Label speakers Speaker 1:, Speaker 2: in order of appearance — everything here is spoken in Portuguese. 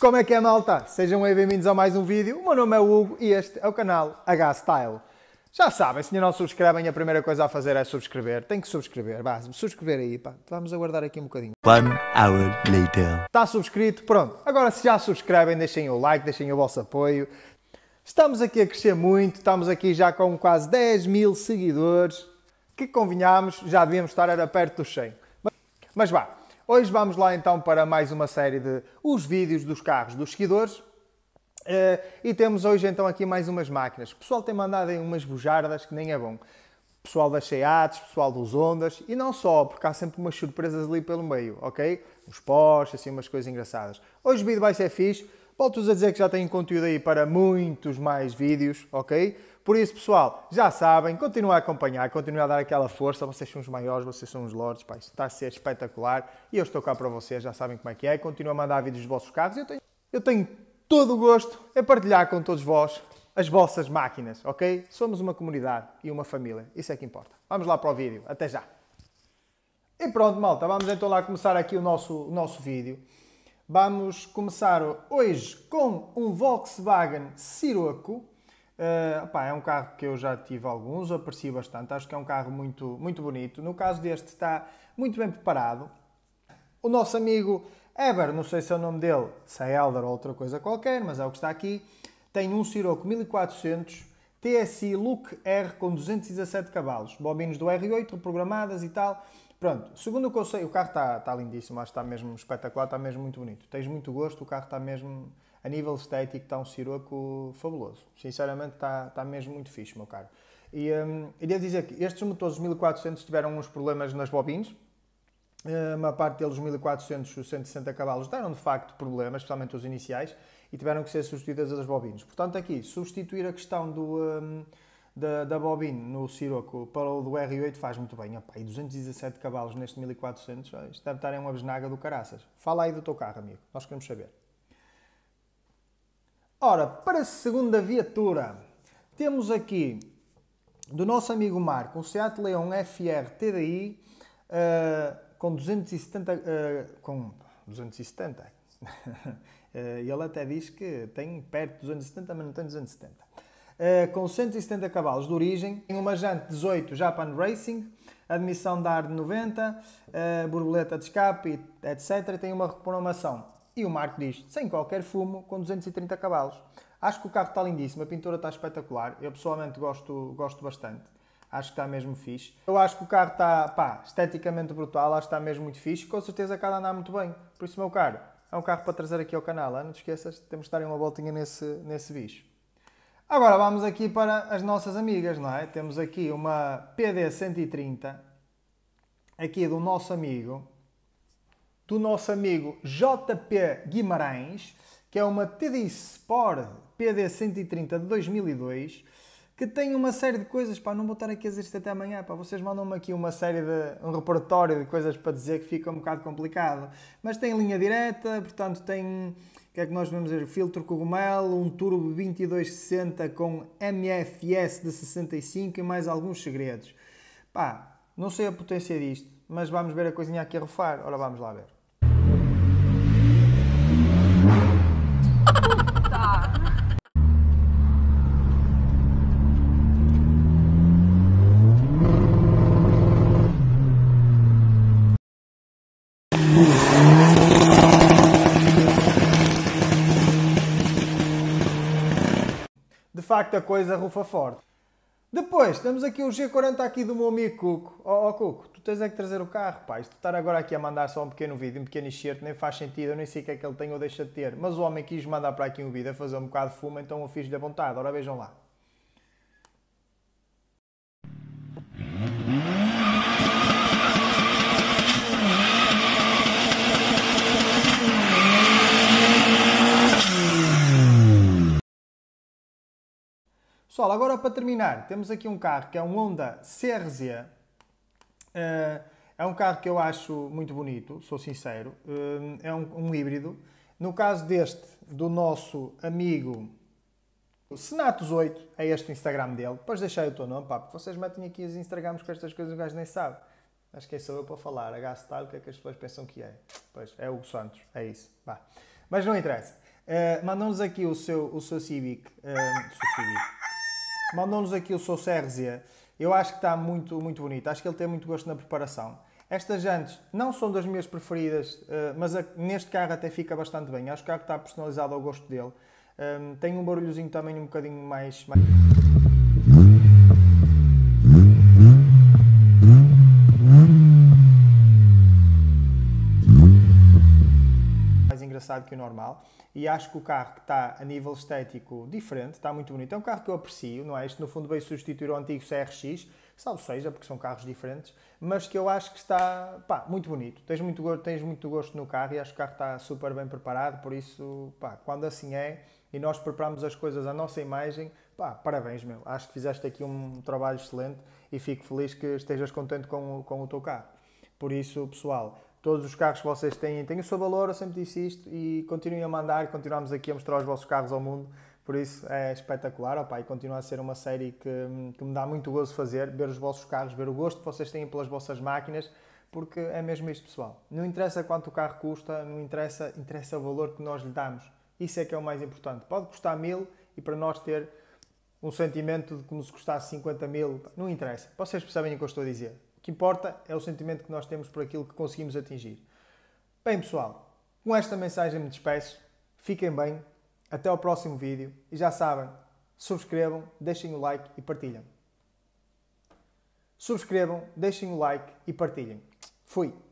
Speaker 1: Como é que é, malta? Sejam bem-vindos a mais um vídeo. O meu nome é Hugo e este é o canal H-Style. Já sabem, se ainda não subscrevem, a primeira coisa a fazer é subscrever. Tem que subscrever, vá, subscrever aí, pá. Vamos aguardar aqui um bocadinho. One hour later. Está subscrito? Pronto. Agora, se já subscrevem, deixem o like, deixem o vosso apoio. Estamos aqui a crescer muito, estamos aqui já com quase 10 mil seguidores. Que convenhamos, já devíamos estar era perto dos 100. Mas, mas vá, Hoje vamos lá então para mais uma série de os vídeos dos carros dos seguidores. Eh, e temos hoje então aqui mais umas máquinas. O pessoal tem mandado aí umas bujardas que nem é bom. Pessoal das Seats, pessoal dos Ondas e não só, porque há sempre umas surpresas ali pelo meio, ok? Uns Porsche, assim, umas coisas engraçadas. Hoje o vídeo vai ser fixe. Volto-vos a dizer que já tenho conteúdo aí para muitos mais vídeos, ok? Por isso, pessoal, já sabem, continuem a acompanhar, continuem a dar aquela força. Vocês são os maiores, vocês são os lords, pá, está a ser espetacular. E eu estou cá para vocês, já sabem como é que é. Continuem a mandar vídeos dos vossos carros. Eu tenho, eu tenho todo o gosto em partilhar com todos vós as vossas máquinas, ok? Somos uma comunidade e uma família, isso é que importa. Vamos lá para o vídeo, até já! E pronto, malta, vamos então lá começar aqui o nosso, o nosso vídeo. Vamos começar hoje com um Volkswagen Sirocco Uh, é um carro que eu já tive alguns, aprecio bastante. Acho que é um carro muito, muito bonito. No caso deste, está muito bem preparado. O nosso amigo Eber, não sei se é o nome dele, se é Elder ou outra coisa qualquer, mas é o que está aqui. Tem um Ciroc 1400 TSI Look R com 217 cavalos, bobinas do R8 reprogramadas e tal. Pronto, segundo o conselho, o carro está, está lindíssimo, acho que está mesmo espetacular, está mesmo muito bonito. Tens muito gosto, o carro está mesmo a nível estético está um Siroco fabuloso. Sinceramente está, está mesmo muito fixe, meu caro. E, um, devo dizer que estes motores 1400 tiveram uns problemas nas bobinas. uma parte deles, 1400 os 160 cavalos, deram de facto problemas, especialmente os iniciais, e tiveram que ser substituídas as bobinas. Portanto, aqui, substituir a questão do, um, da, da bobina no Siroco para o do R8 faz muito bem. Opa, e 217 cavalos neste 1400, isto deve estar em uma besnaga do caraças. Fala aí do teu carro, amigo, nós queremos saber. Ora, para a segunda viatura, temos aqui do nosso amigo Marco um Seat Leon FR TDI uh, eh, com 270. Uh, eh, com 270. uh, eh, ele até diz que tem perto de 270, mas não tem 270. Uh, com 170 cavalos de origem, em uma jante 18 Japan Racing, admissão da ar de 90, borboleta de escape, etc. Tem uma reclamação e o Marco diz, sem qualquer fumo, com 230 cavalos. Acho que o carro está lindíssimo, a pintura está espetacular. Eu pessoalmente gosto, gosto bastante. Acho que está mesmo fixe. Eu acho que o carro está, pá, esteticamente brutal, acho que está mesmo muito fixe. Com certeza cada andar muito bem. Por isso, meu caro, é um carro para trazer aqui ao canal. Não te esqueças, temos de dar uma voltinha nesse, nesse bicho. Agora vamos aqui para as nossas amigas, não é? Temos aqui uma PD 130, aqui é do nosso amigo do nosso amigo JP Guimarães, que é uma TD Sport PD 130 de 2002, que tem uma série de coisas, para não vou estar aqui a dizer isto até amanhã, pá, vocês mandam-me aqui uma série de, um repertório de coisas para dizer que fica um bocado complicado, mas tem linha direta, portanto tem, o que é que nós vamos dizer, filtro cogumelo, um turbo 2260 com MFS de 65 e mais alguns segredos. Pá, não sei a potência disto, mas vamos ver a coisinha aqui a rufar, ora vamos lá ver. De facto, a coisa rufa forte. Depois, temos aqui o G40 aqui do meu amigo Cuco. Ó oh, oh, Cuco, tu tens é que trazer o carro, pá. Isto estar agora aqui a mandar só um pequeno vídeo, um pequeno enxerto, nem faz sentido, eu nem sei o que é que ele tem ou deixa de ter. Mas o homem quis mandar para aqui um vídeo a fazer um bocado de fumo, então eu fiz-lhe a vontade. Ora, vejam lá. Pessoal, agora para terminar, temos aqui um carro que é um Honda CRZ. Eh, é um carro que eu acho muito bonito, sou sincero. Eh, é um, um híbrido. No caso deste, do nosso amigo Senatos 8, é este o Instagram dele. Depois deixei o teu nome, pá, porque vocês metem aqui os Instagrams com estas coisas, o gajo nem sabe. que quem é só eu para falar? A style o que é que as pessoas pensam que é? Pois, é o Santos, é isso. Mas não interessa. Uh, Mandam-nos aqui o seu, o seu Civic. Uh, o seu Civic Mandou-nos aqui o seu Sérgio. Eu acho que está muito, muito bonito. Acho que ele tem muito gosto na preparação. Estas jantes não são das minhas preferidas, eh, mas neste carro até fica bastante bem. Acho que o carro está personalizado ao gosto dele. Ehm, tem um barulhozinho também um bocadinho mais... mais... engraçado que o normal. E acho que o carro que está a nível estético diferente, está muito bonito. É um carro que eu aprecio, não é? Este no fundo veio substituir o antigo CRX, salvo seja, porque são carros diferentes, mas que eu acho que está pá, muito bonito. Tens muito, gosto, tens muito gosto no carro e acho que o carro está super bem preparado, por isso, pá, quando assim é e nós preparamos as coisas à nossa imagem, pá, parabéns, meu. Acho que fizeste aqui um trabalho excelente e fico feliz que estejas contente com com o teu carro. Por isso, pessoal, Todos os carros que vocês têm têm o seu valor, eu sempre disse isto, e continuem a mandar, continuamos aqui a mostrar os vossos carros ao mundo, por isso é espetacular, opa, e continua a ser uma série que, que me dá muito de fazer, ver os vossos carros, ver o gosto que vocês têm pelas vossas máquinas, porque é mesmo isto, pessoal. Não interessa quanto o carro custa, não interessa, interessa o valor que nós lhe damos. Isso é que é o mais importante. Pode custar mil e para nós ter um sentimento de como se custasse 50 mil, não interessa. Vocês percebem o que eu estou a dizer. O que importa é o sentimento que nós temos por aquilo que conseguimos atingir. Bem, pessoal, com esta mensagem me despeço. Fiquem bem, até ao próximo vídeo e já sabem, subscrevam, deixem o like e partilhem. Subscrevam, deixem o like e partilhem. Fui!